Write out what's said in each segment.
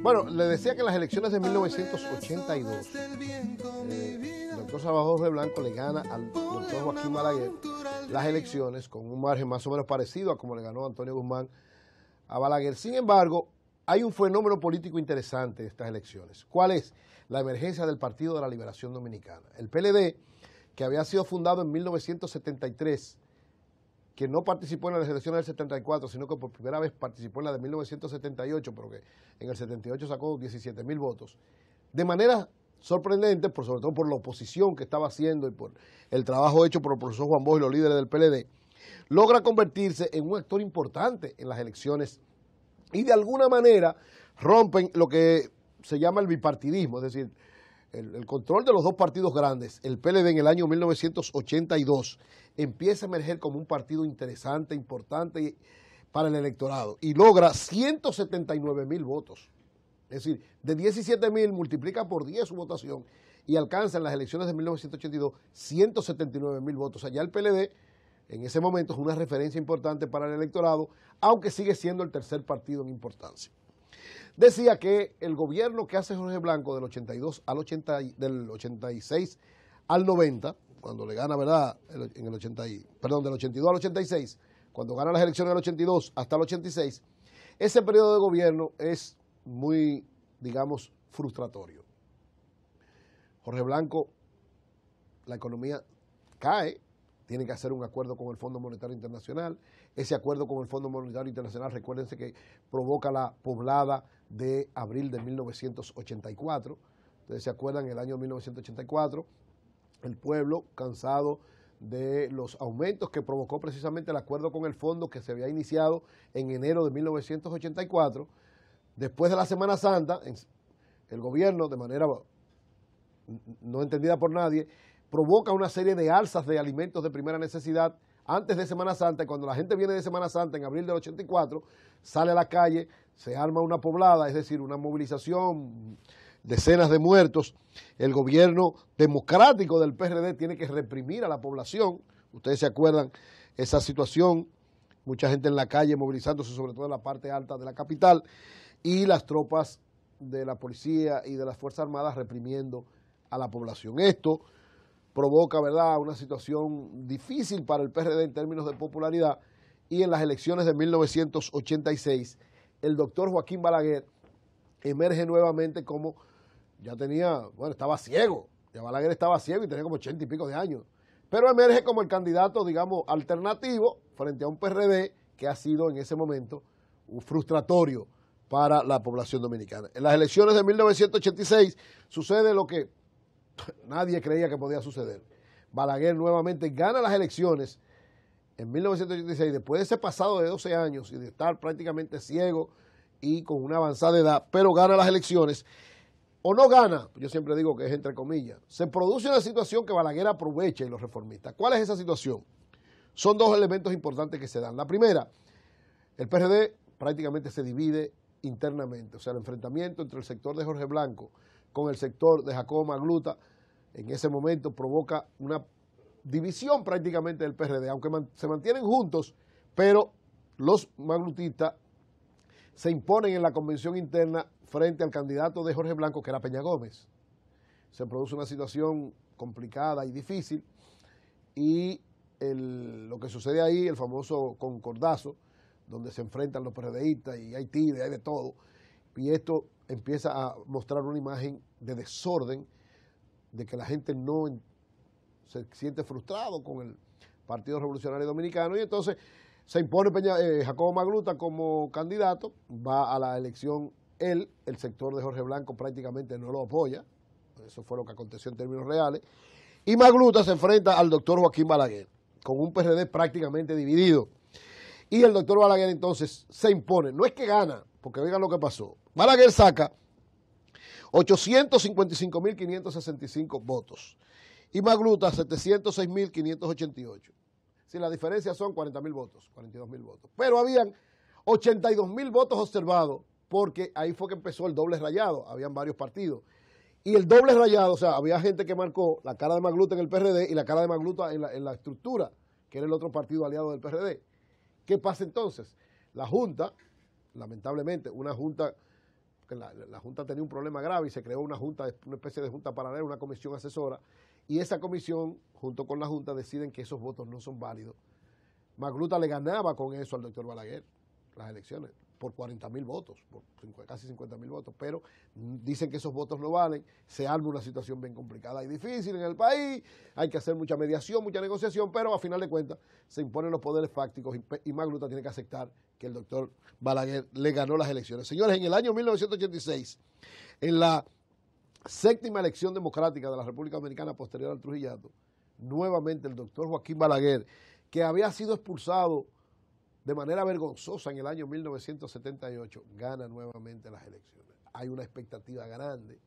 Bueno, le decía que las elecciones de 1982, eh, el doctor Salvador de Blanco le gana al doctor Joaquín Balaguer las elecciones con un margen más o menos parecido a como le ganó Antonio Guzmán a Balaguer. Sin embargo, hay un fenómeno político interesante en estas elecciones. ¿Cuál es? La emergencia del Partido de la Liberación Dominicana. El PLD, que había sido fundado en 1973, que no participó en las elecciones del 74, sino que por primera vez participó en la de 1978, pero que en el 78 sacó 17 mil votos, de manera sorprendente, por, sobre todo por la oposición que estaba haciendo y por el trabajo hecho por el profesor Juan Bosch y los líderes del PLD, logra convertirse en un actor importante en las elecciones y de alguna manera rompen lo que se llama el bipartidismo, es decir, el, control de los dos partidos grandes. El PLD en el año 1982 empieza a emerger como un partido interesante, importante para el electorado y logra 179 mil votos. Es decir, de 17 mil multiplica por 10 su votación y alcanza en las elecciones de 1982 179 mil votos. allá el PLD en ese momento es una referencia importante para el electorado, aunque sigue siendo el tercer partido en importancia. Decía que el gobierno que hace Jorge Blanco del 82 al del 86 al 90, cuando le gana, ¿verdad? En el 80, perdón, del 82 al 86, cuando gana las elecciones del 82 hasta el 86, ese periodo de gobierno es muy, digamos, frustratorio. Jorge Blanco, la economía cae, tiene que hacer un acuerdo con el Fondo Monetario Internacional. Ese acuerdo con el Fondo Monetario Internacional, recuérdense que provoca la poblada de abril de 1984. entonces se acuerdan, en el año 1984, el pueblo, cansado de los aumentos que provocó precisamente el acuerdo con el fondo que se había iniciado en enero de 1984, después de la Semana Santa, el gobierno, de manera no entendida por nadie, provoca una serie de alzas de alimentos de primera necesidad antes de Semana Santa. cuando la gente viene de Semana Santa, en abril del 84, sale a la calle, se arma una poblada, es decir, una movilización, decenas de muertos. El gobierno democrático del PRD tiene que reprimir a la población. Ustedes se acuerdan esa situación, mucha gente en la calle movilizándose, sobre todo en la parte alta de la capital, y las tropas de la policía y de las Fuerzas Armadas reprimiendo a la población. Esto provoca ¿verdad? una situación difícil para el PRD en términos de popularidad. Y en las elecciones de 1986, el doctor Joaquín Balaguer emerge nuevamente como, ya tenía, bueno, estaba ciego, ya Balaguer estaba ciego y tenía como ochenta y pico de años, pero emerge como el candidato, digamos, alternativo frente a un PRD que ha sido en ese momento un frustratorio para la población dominicana. En las elecciones de 1986 sucede lo que nadie creía que podía suceder. Balaguer nuevamente gana las elecciones en 1986, después de ese pasado de 12 años y de estar prácticamente ciego y con una avanzada edad, pero gana las elecciones. O no gana, yo siempre digo que es entre comillas, se produce una situación que Balaguer aprovecha y los reformistas. ¿Cuál es esa situación? Son dos elementos importantes que se dan. La primera, el PRD prácticamente se divide internamente, o sea, el enfrentamiento entre el sector de Jorge Blanco, con el sector de Jacobo Magluta, en ese momento provoca una división prácticamente del PRD, aunque se mantienen juntos, pero los maglutistas se imponen en la convención interna frente al candidato de Jorge Blanco, que era Peña Gómez. Se produce una situación complicada y difícil y lo que sucede ahí, el famoso concordazo, donde se enfrentan los PRDistas y hay Haití, hay de todo, y esto empieza a mostrar una imagen de desorden, de que la gente no se siente frustrado con el Partido Revolucionario Dominicano y entonces se impone eh, Jacobo Magluta como candidato, va a la elección él, el sector de Jorge Blanco prácticamente no lo apoya, eso fue lo que aconteció en términos reales, y Magluta se enfrenta al doctor Joaquín Balaguer, con un PRD prácticamente dividido. Y el doctor Balaguer entonces se impone. No es que gana, porque vean lo que pasó. Balaguer saca 855.565 votos y Magluta 706.588. Si la diferencia son 40.000 votos, 42.000 votos. Pero habían 82.000 votos observados porque ahí fue que empezó el doble rayado, habían varios partidos. Y el doble rayado, o sea, había gente que marcó la cara de Magluta en el PRD y la cara de Magluta en la, en la estructura, que era el otro partido aliado del PRD. ¿Qué pasa entonces? La Junta, lamentablemente, una Junta, la, Junta tenía un problema grave y se creó una Junta, una especie de Junta paralela, una comisión asesora, y esa comisión, junto con la Junta, deciden que esos votos no son válidos. Magluta le ganaba con eso al doctor Balaguer las elecciones por 40 mil votos, por casi 50 mil votos, pero dicen que esos votos no valen, se arma una situación bien complicada y difícil en el país, hay que hacer mucha mediación, mucha negociación, pero a final de cuentas se imponen los poderes fácticos y Magluta tiene que aceptar que el doctor Balaguer le ganó las elecciones. Señores, en el año 1986, en la séptima elección democrática de la República Dominicana posterior al Trujillato, nuevamente el doctor Joaquín Balaguer, que había sido expulsado de manera vergonzosa en el año 1978, gana nuevamente las elecciones. Hay una expectativa grande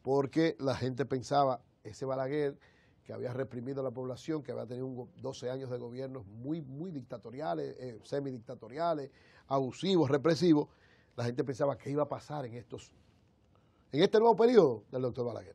porque la gente pensaba, ese Balaguer que había reprimido a la población, que había tenido 12 años de gobiernos muy, muy dictatoriales, eh, semidictatoriales, abusivos, represivos, la gente pensaba qué iba a pasar en estos, en este nuevo periodo del doctor Balaguer.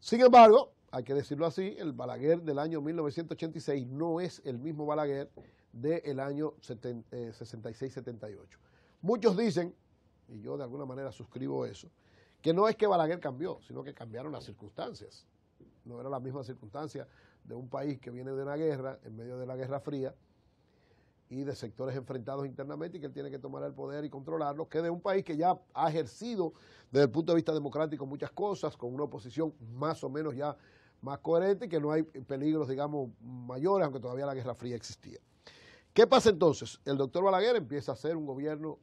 Sin embargo, hay que decirlo así, el Balaguer del año 1986 no es el mismo Balaguer del año 66-78. Eh, Muchos dicen, y yo de alguna manera suscribo eso, que no es que Balaguer cambió, sino que cambiaron las circunstancias. No era la misma circunstancia de un país que viene de una guerra, en medio de la Guerra Fría, y de sectores enfrentados internamente y que él tiene que tomar el poder y controlarlo, que de un país que ya ha ejercido desde el punto de vista democrático muchas cosas, con una oposición más o menos ya más coherente, que no hay peligros, digamos, mayores, aunque todavía la Guerra Fría existía. ¿Qué pasa entonces? El doctor Balaguer empieza a ser un gobierno,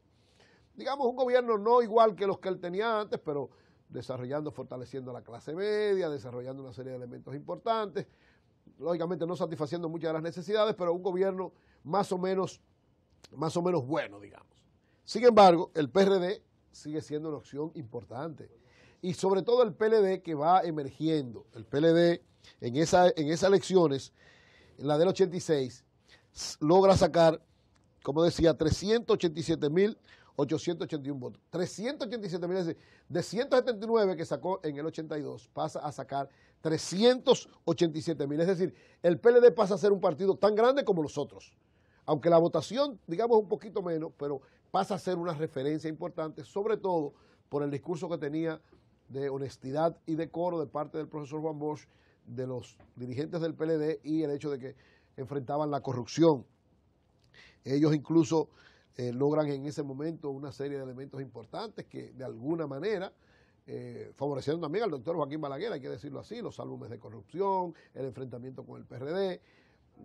digamos un gobierno no igual que los que él tenía antes, pero desarrollando, fortaleciendo la clase media, desarrollando una serie de elementos importantes, lógicamente no satisfaciendo muchas de las necesidades, pero un gobierno más o menos, más o menos bueno, digamos. Sin embargo, el PRD sigue siendo una opción importante. Y sobre todo el PLD que va emergiendo. El PLD en, en esas elecciones, en la del 86, logra sacar, como decía, 387.881 votos. 387.000 de 179 que sacó en el 82 pasa a sacar 387.000. Es decir, el PLD pasa a ser un partido tan grande como los otros. Aunque la votación, digamos, un poquito menos, pero pasa a ser una referencia importante, sobre todo por el discurso que tenía de honestidad y decoro de parte del profesor Van Bosch, de los dirigentes del PLD y el hecho de que enfrentaban la corrupción. Ellos incluso eh, logran en ese momento una serie de elementos importantes que de alguna manera favoreciendo eh, favorecieron también al doctor Joaquín Balaguer, hay que decirlo así, los álbumes de corrupción, el enfrentamiento con el PRD.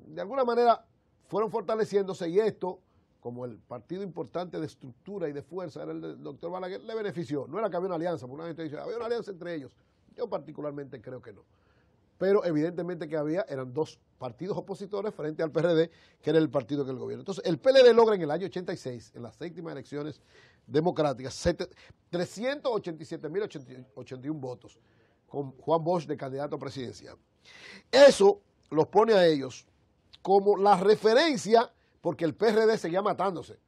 De alguna manera fueron fortaleciéndose y esto, como el partido importante de estructura y de fuerza era el doctor Balaguer, le benefició. No era que había una alianza, porque una gente dice, había una alianza entre ellos. Yo particularmente creo que no pero evidentemente que había, eran dos partidos opositores frente al PRD, que era el partido que el gobierno. Entonces, el PLD logra en el año 86, en las séptimas elecciones democráticas, 387.081 votos, con Juan Bosch de candidato a presidencia. Eso los pone a ellos como la referencia, porque el PRD seguía matándose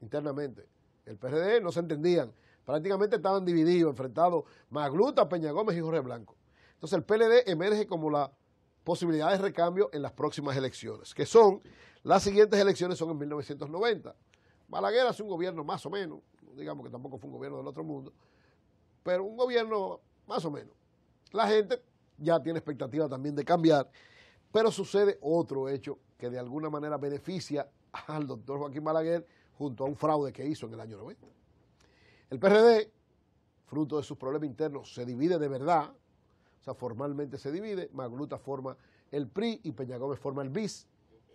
internamente. El PRD no se entendían, prácticamente estaban divididos, enfrentados Magluta, Peña Gómez y Jorge Blanco. Entonces el PLD emerge como la posibilidad de recambio en las próximas elecciones, que son, las siguientes elecciones son en 1990. Balaguer hace un gobierno más o menos, digamos que tampoco fue un gobierno del otro mundo, pero un gobierno más o menos. La gente ya tiene expectativa también de cambiar, pero sucede otro hecho que de alguna manera beneficia al doctor Joaquín Balaguer junto a un fraude que hizo en el año 90. El PRD, fruto de sus problemas internos, se divide de verdad, o sea, formalmente se divide, Magluta forma el PRI y Peña Gómez forma el BIS.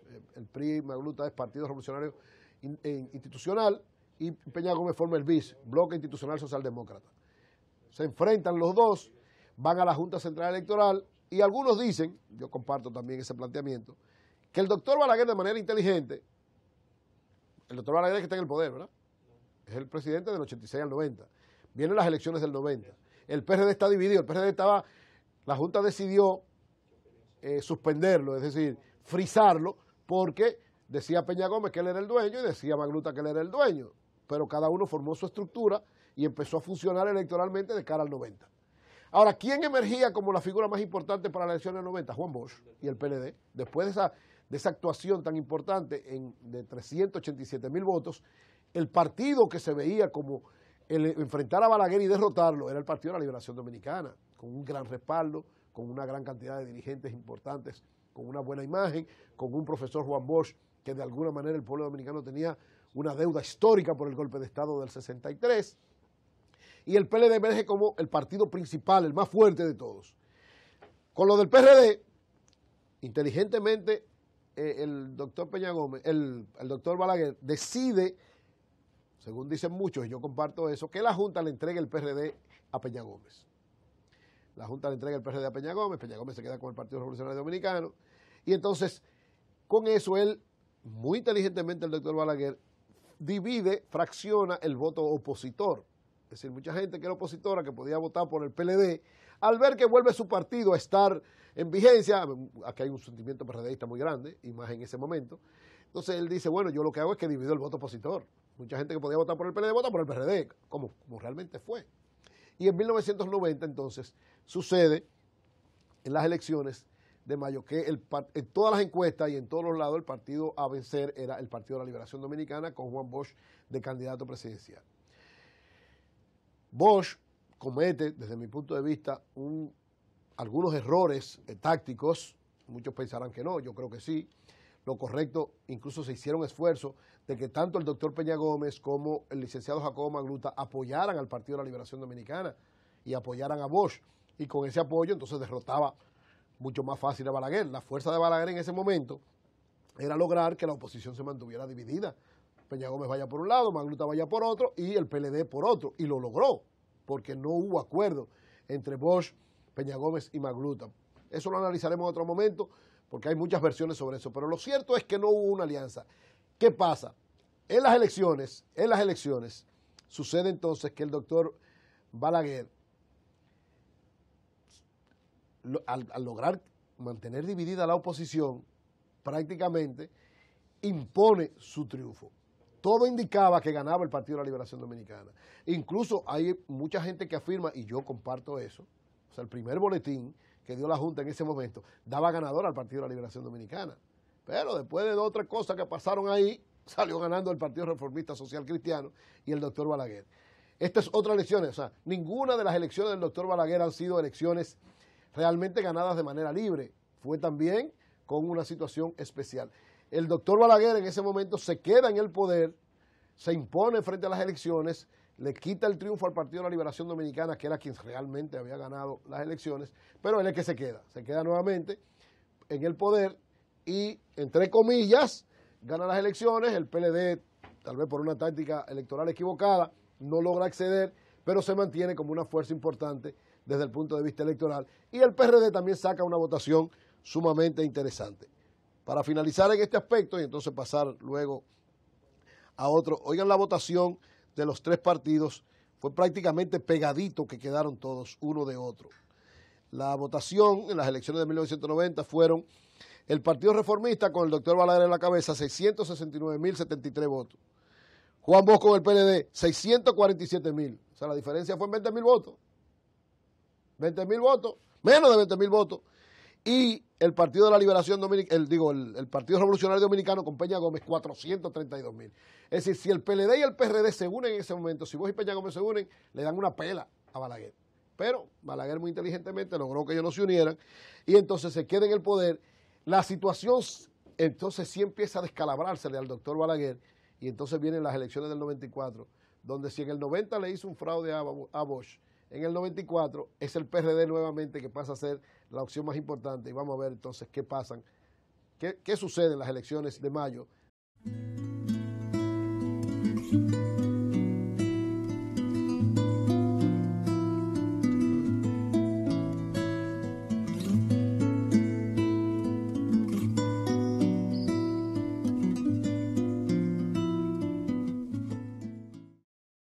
Eh, el PRI, y Magluta es Partido Revolucionario e Institucional y Peña Gómez forma el BIS, Bloque Institucional Socialdemócrata. Se enfrentan los dos, van a la Junta Central Electoral y algunos dicen, yo comparto también ese planteamiento, que el doctor Balaguer de manera inteligente, el doctor Balaguer es que está en el poder, ¿verdad? Es el presidente del 86 al 90. Vienen las elecciones del 90. El PRD está dividido, el PRD estaba la Junta decidió eh, suspenderlo, es decir, frizarlo, porque decía Peña Gómez que él era el dueño y decía Magluta que él era el dueño, pero cada uno formó su estructura y empezó a funcionar electoralmente de cara al 90. Ahora, ¿quién emergía como la figura más importante para la elección del 90? Juan Bosch y el PLD. Después de esa, actuación tan importante en, de 387 mil votos, el partido que se veía como el enfrentar a Balaguer y derrotarlo era el Partido de la Liberación Dominicana con un gran respaldo, con una gran cantidad de dirigentes importantes, con una buena imagen, con un profesor Juan Bosch, que de alguna manera el pueblo dominicano tenía una deuda histórica por el golpe de Estado del 63, y el PLD emerge como el partido principal, el más fuerte de todos. Con lo del PRD, inteligentemente eh, el doctor Peña Gómez, el, el doctor Balaguer, decide, según dicen muchos, y yo comparto eso, que la Junta le entregue el PRD a Peña Gómez. La Junta le entrega el PRD a Peña Gómez, Peña Gómez se queda con el Partido Revolucionario Dominicano. Y entonces, con eso él, muy inteligentemente el doctor Balaguer, divide, fracciona el voto opositor. Es decir, mucha gente que era opositora, que podía votar por el PLD, al ver que vuelve su partido a estar en vigencia, aquí hay un sentimiento PRDista muy grande, y más en ese momento, entonces él dice, bueno, yo lo que hago es que divido el voto opositor. Mucha gente que podía votar por el PLD vota por el PRD, como, como realmente fue. Y en 1990 entonces sucede en las elecciones de mayo, que el, en todas las encuestas y en todos los lados el partido a vencer era el Partido de la Liberación Dominicana con Juan Bosch de candidato presidencial. Bosch comete, desde mi punto de vista, algunos errores tácticos, muchos pensarán que no, yo creo que sí, lo correcto, incluso se hicieron esfuerzos de que tanto el doctor Peña Gómez como el licenciado Jacobo Magluta apoyaran al Partido de la Liberación Dominicana y apoyaran a Bosch y con ese apoyo entonces derrotaba mucho más fácil a Balaguer. La fuerza de Balaguer en ese momento era lograr que la oposición se mantuviera dividida. Peña Gómez vaya por un lado, Magluta vaya por otro y el PLD por otro. Y lo logró, porque no hubo acuerdo entre Bosch, Peña Gómez y Magluta. Eso lo analizaremos en otro momento, porque hay muchas versiones sobre eso. Pero lo cierto es que no hubo una alianza. ¿Qué pasa? En las elecciones, en las elecciones, sucede entonces que el doctor Balaguer al, lograr mantener dividida la oposición, prácticamente impone su triunfo. Todo indicaba que ganaba el Partido de la Liberación Dominicana. Incluso hay mucha gente que afirma, y yo comparto eso, el primer boletín que dio la Junta en ese momento daba ganador al Partido de la Liberación Dominicana. Pero después de otras cosas que pasaron ahí, salió ganando el Partido Reformista Social Cristiano y el doctor Balaguer. Estas otras elecciones, o sea, ninguna de las elecciones del doctor Balaguer han sido elecciones realmente ganadas de manera libre. Fue también con una situación especial. El doctor Balaguer en ese momento se queda en el poder, se impone frente a las elecciones, le quita el triunfo al Partido de la Liberación Dominicana, que era quien realmente había ganado las elecciones, pero él es que se queda, se queda nuevamente en el poder y, entre comillas, gana las elecciones, el PLD, tal vez por una táctica electoral equivocada, no logra acceder, pero se mantiene como una fuerza importante desde el punto de vista electoral. Y el PRD también saca una votación sumamente interesante. Para finalizar en este aspecto y entonces pasar luego a otro, oigan la votación de los tres partidos, fue prácticamente pegadito que quedaron todos uno de otro. La votación en las elecciones de 1990 fueron el Partido Reformista con el doctor Balaguer en la cabeza, 669.073 votos. Juan Bosco el PLD, 647.000. O sea, la diferencia fue en 20.000 votos. 20 mil votos, menos de 20 mil votos. Y el Partido de la Liberación el digo, el, Partido Revolucionario Dominicano con Peña Gómez, 432 mil. Es decir, si el PLD y el PRD se unen en ese momento, si vos y Peña Gómez se unen, le dan una pela a Balaguer. Pero Balaguer muy inteligentemente logró que ellos no se unieran y entonces se queda en el poder. La situación entonces sí empieza a descalabrársele al doctor Balaguer y entonces vienen las elecciones del 94, donde si en el 90 le hizo un fraude a Bosch, en el 94, es el PRD nuevamente que pasa a ser la opción más importante y vamos a ver entonces qué pasan, qué, qué sucede en las elecciones de mayo.